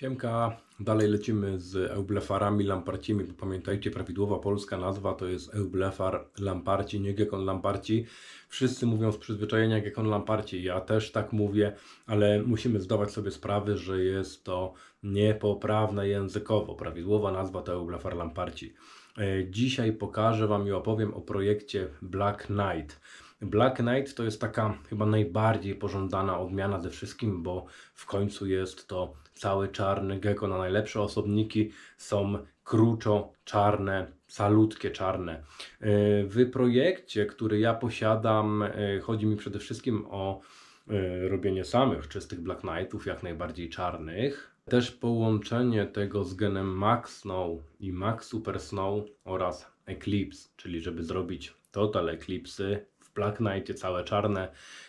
Siemka, dalej lecimy z eublefarami, lamparcimi, bo pamiętajcie, prawidłowa polska nazwa to jest eublefar lamparci, nie gekon lamparci. Wszyscy mówią z przyzwyczajenia gekon lamparci, ja też tak mówię, ale musimy zdawać sobie sprawę, że jest to niepoprawne językowo. Prawidłowa nazwa to eublefar lamparci. E, dzisiaj pokażę Wam i opowiem o projekcie Black Knight. Black Knight to jest taka chyba najbardziej pożądana odmiana ze wszystkim, bo w końcu jest to cały czarny gecko na najlepsze osobniki są kruczo czarne, salutkie czarne. E, w projekcie, który ja posiadam, e, chodzi mi przede wszystkim o e, robienie samych czystych Black Knightów, jak najbardziej czarnych. Też połączenie tego z genem Max Snow i Max Super Snow oraz Eclipse, czyli żeby zrobić total Eclipsy w Black Knightie całe czarne,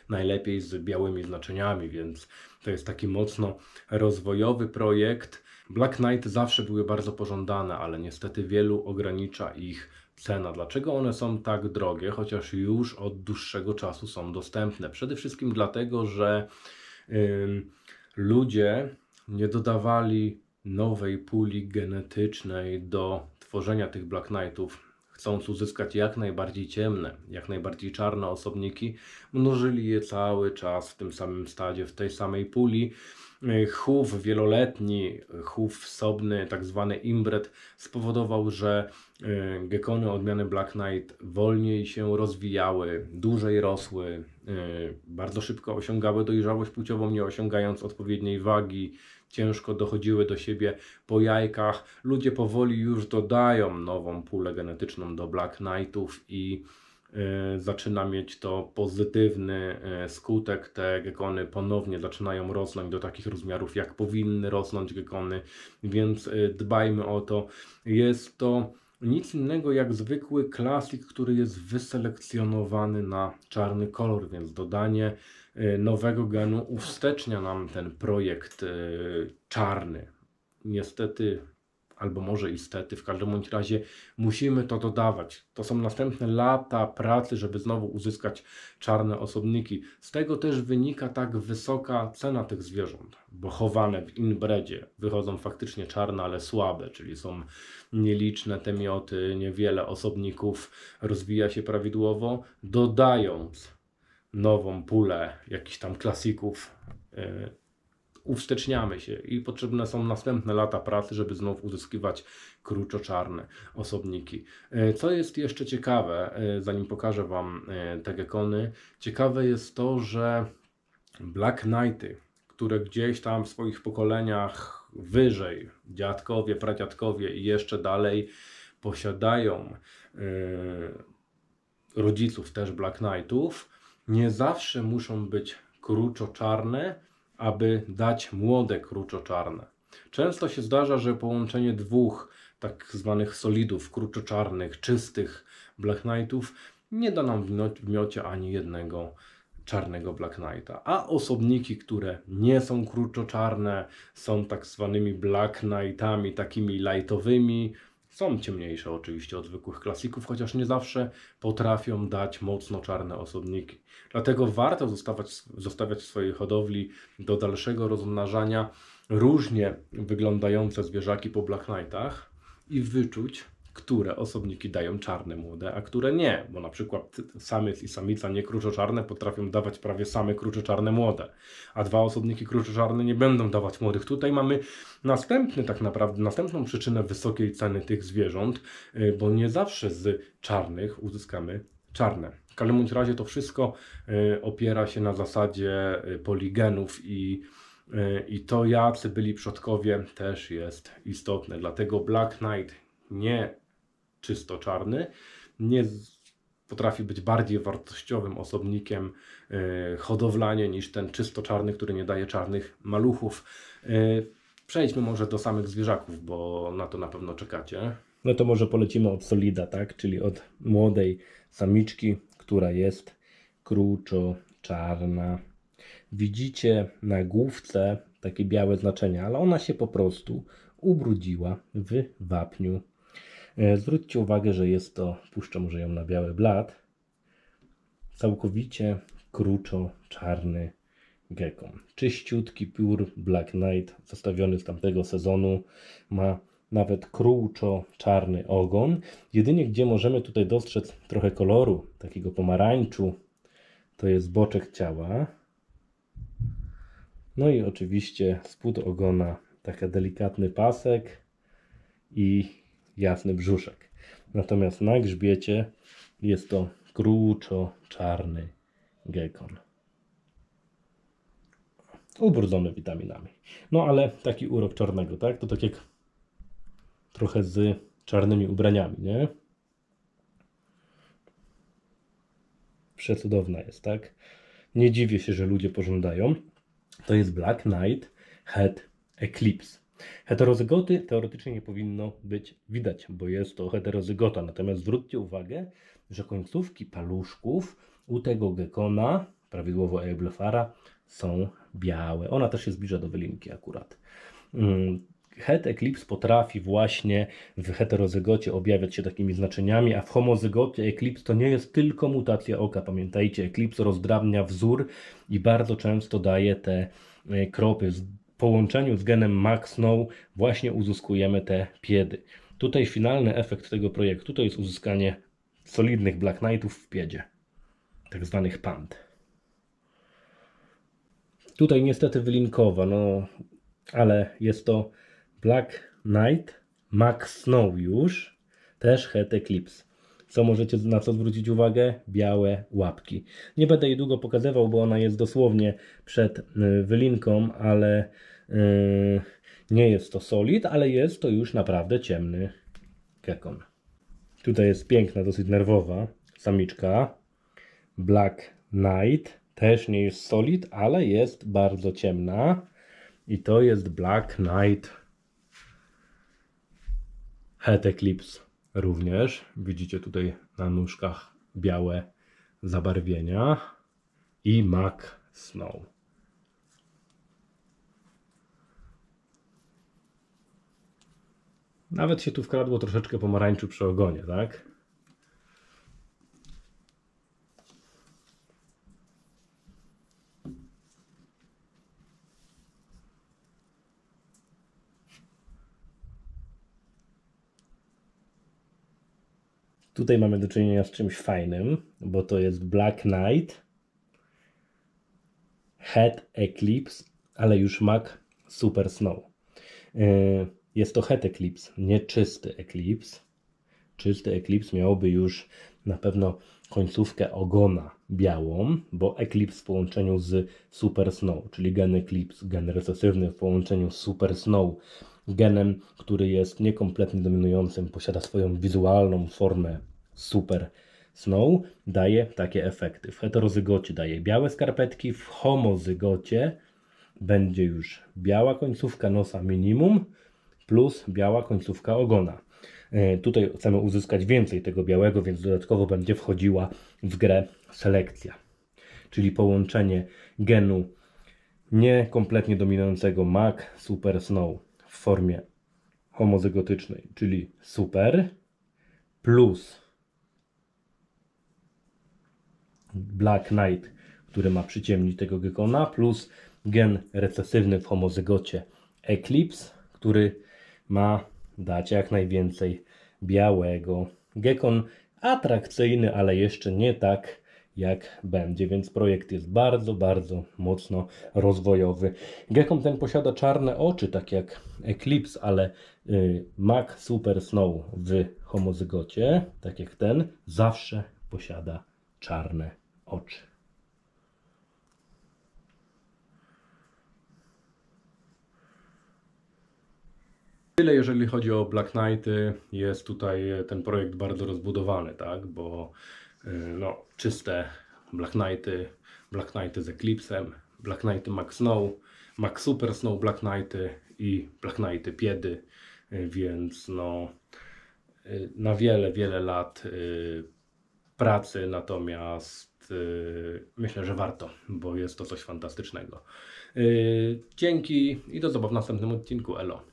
najlepiej z białymi znaczeniami, więc to jest taki mocno rozwojowy projekt. Black Knight zawsze były bardzo pożądane, ale niestety wielu ogranicza ich cena. Dlaczego one są tak drogie, chociaż już od dłuższego czasu są dostępne? Przede wszystkim dlatego, że yy, ludzie nie dodawali nowej puli genetycznej do tworzenia tych Black Knightów chcąc uzyskać jak najbardziej ciemne, jak najbardziej czarne osobniki, mnożyli je cały czas w tym samym stadzie, w tej samej puli. E, chów wieloletni, chów sobny, tak zwany imbret, spowodował, że e, gekony odmiany Black Knight wolniej się rozwijały, dłużej rosły, e, bardzo szybko osiągały dojrzałość płciową, nie osiągając odpowiedniej wagi, ciężko dochodziły do siebie po jajkach. Ludzie powoli już dodają nową pulę genetyczną do Black Knightów i e, zaczyna mieć to pozytywny e, skutek. Te gekony ponownie zaczynają rosnąć do takich rozmiarów, jak powinny rosnąć gekony, więc e, dbajmy o to. Jest to nic innego jak zwykły klasik, który jest wyselekcjonowany na czarny kolor, więc dodanie e, nowego genu uwstecznia nam ten projekt e, czarny. Niestety albo może i stety, w każdym bądź razie musimy to dodawać. To są następne lata pracy, żeby znowu uzyskać czarne osobniki. Z tego też wynika tak wysoka cena tych zwierząt, bo chowane w inbredzie wychodzą faktycznie czarne, ale słabe, czyli są nieliczne te mioty, niewiele osobników rozwija się prawidłowo, dodając nową pulę jakichś tam klasików, e, uwsteczniamy się i potrzebne są następne lata pracy, żeby znów uzyskiwać kruczo-czarne osobniki. E, co jest jeszcze ciekawe, e, zanim pokażę Wam e, te gekony, ciekawe jest to, że Black Knighty, które gdzieś tam w swoich pokoleniach wyżej, dziadkowie, pradziadkowie i jeszcze dalej posiadają rodziców też Black Knightów, nie zawsze muszą być kruczo-czarne, aby dać młode kruczoczarne. Często się zdarza, że połączenie dwóch tak zwanych solidów kruczoczarnych, czystych Black Knightów nie da nam w miocie ani jednego czarnego Black Knighta. A osobniki, które nie są kruczoczarne, są tak zwanymi Black Knightami, takimi lightowymi, są ciemniejsze oczywiście od zwykłych klasików, chociaż nie zawsze potrafią dać mocno czarne osobniki. Dlatego warto zostawać, zostawiać w swojej hodowli do dalszego rozmnażania różnie wyglądające zwierzaki po Black Knightach i wyczuć, które osobniki dają czarne młode, a które nie, bo na przykład samiec i samica nie kruczoczarne potrafią dawać prawie same czarne młode, a dwa osobniki czarne nie będą dawać młodych. Tutaj mamy następny tak naprawdę, następną przyczynę wysokiej ceny tych zwierząt, y, bo nie zawsze z czarnych uzyskamy czarne. W każdym razie to wszystko y, opiera się na zasadzie y, poligenów i i to jacy byli przodkowie też jest istotne. Dlatego Black Knight nie czysto czarny, nie potrafi być bardziej wartościowym osobnikiem e, hodowlanie niż ten czysto czarny, który nie daje czarnych maluchów. E, przejdźmy może do samych zwierzaków, bo na to na pewno czekacie. No to może polecimy od solida, tak? Czyli od młodej samiczki, która jest kruczo czarna. Widzicie na główce takie białe znaczenia, ale ona się po prostu ubrudziła w wapniu E, zwróćcie uwagę, że jest to, puszczam że ją na biały blat, całkowicie kruczo-czarny gekon. Czyściutki Pure Black Knight, zostawiony z tamtego sezonu, ma nawet kruczo-czarny ogon. Jedynie gdzie możemy tutaj dostrzec trochę koloru, takiego pomarańczu, to jest boczek ciała. No i oczywiście spód ogona, taki delikatny pasek i jasny brzuszek. Natomiast na grzbiecie jest to kruczo-czarny gekon. Ubrudzony witaminami. No ale taki urok czarnego, tak? To tak jak trochę z czarnymi ubraniami, nie? Przecudowna jest, tak? Nie dziwię się, że ludzie pożądają. To jest Black Knight Head Eclipse. Heterozygoty teoretycznie nie powinno być widać, bo jest to heterozygota. Natomiast zwróćcie uwagę, że końcówki paluszków u tego gekona, prawidłowo Eblefara, są białe. Ona też się zbliża do wylinki akurat. Mm, Het eklips potrafi właśnie w heterozygocie objawiać się takimi znaczeniami, a w homozygocie eklips to nie jest tylko mutacja oka. Pamiętajcie, eklips rozdrabnia wzór i bardzo często daje te e, kropy połączeniu z genem MaxNow właśnie uzyskujemy te piedy. Tutaj finalny efekt tego projektu to jest uzyskanie solidnych Black Knightów w piedzie, tak zwanych pand. Tutaj niestety wylinkowa, no ale jest to Black Knight Max Snow już, też Het Eclipse. Co możecie na co zwrócić uwagę? Białe łapki. Nie będę jej długo pokazywał, bo ona jest dosłownie przed y, wylinką, ale y, nie jest to solid, ale jest to już naprawdę ciemny gekon. Tutaj jest piękna, dosyć nerwowa samiczka. Black Knight. Też nie jest solid, ale jest bardzo ciemna. I to jest Black Knight Head Eclipse również. Widzicie tutaj na nóżkach białe zabarwienia i Mac Snow. Nawet się tu wkradło troszeczkę pomarańczy przy ogonie, tak? Tutaj mamy do czynienia z czymś fajnym, bo to jest Black Knight, Head Eclipse, ale już Mac Super Snow. E, jest to Head Eclipse, nie czysty Eclipse. Czysty Eclipse miałby już na pewno końcówkę ogona białą, bo Eclipse w połączeniu z Super Snow, czyli gen Eclipse, gen recesywny w połączeniu z Super Snow genem, który jest niekompletnie dominującym, posiada swoją wizualną formę super snow, daje takie efekty. W heterozygocie daje białe skarpetki, w homozygocie będzie już biała końcówka nosa minimum plus biała końcówka ogona. E, tutaj chcemy uzyskać więcej tego białego, więc dodatkowo będzie wchodziła w grę selekcja. Czyli połączenie genu niekompletnie dominującego MAC Super Snow w formie homozygotycznej, czyli super, plus Black Knight, który ma przyciemnić tego gekona, plus gen recesywny w homozygocie Eclipse, który ma dać jak najwięcej białego. Gekon atrakcyjny, ale jeszcze nie tak jak będzie, więc projekt jest bardzo, bardzo mocno rozwojowy. Gekon ten posiada czarne oczy, tak jak Eclipse, ale y, Mac Super Snow w homozygocie, tak jak ten, zawsze posiada czarne oczy. Tyle jeżeli chodzi o Black Knighty, jest tutaj ten projekt bardzo rozbudowany, tak, bo Y, no, czyste Black Knighty, Black Knighty z Eclipsem, Black Knighty Max Snow, Max Super Snow Black Knighty i Black Knighty Piedy, y, więc no y, na wiele, wiele lat pracy, natomiast myślę, że warto, bo jest to coś fantastycznego. Dzięki i do zobaczenia w następnym odcinku. Elo.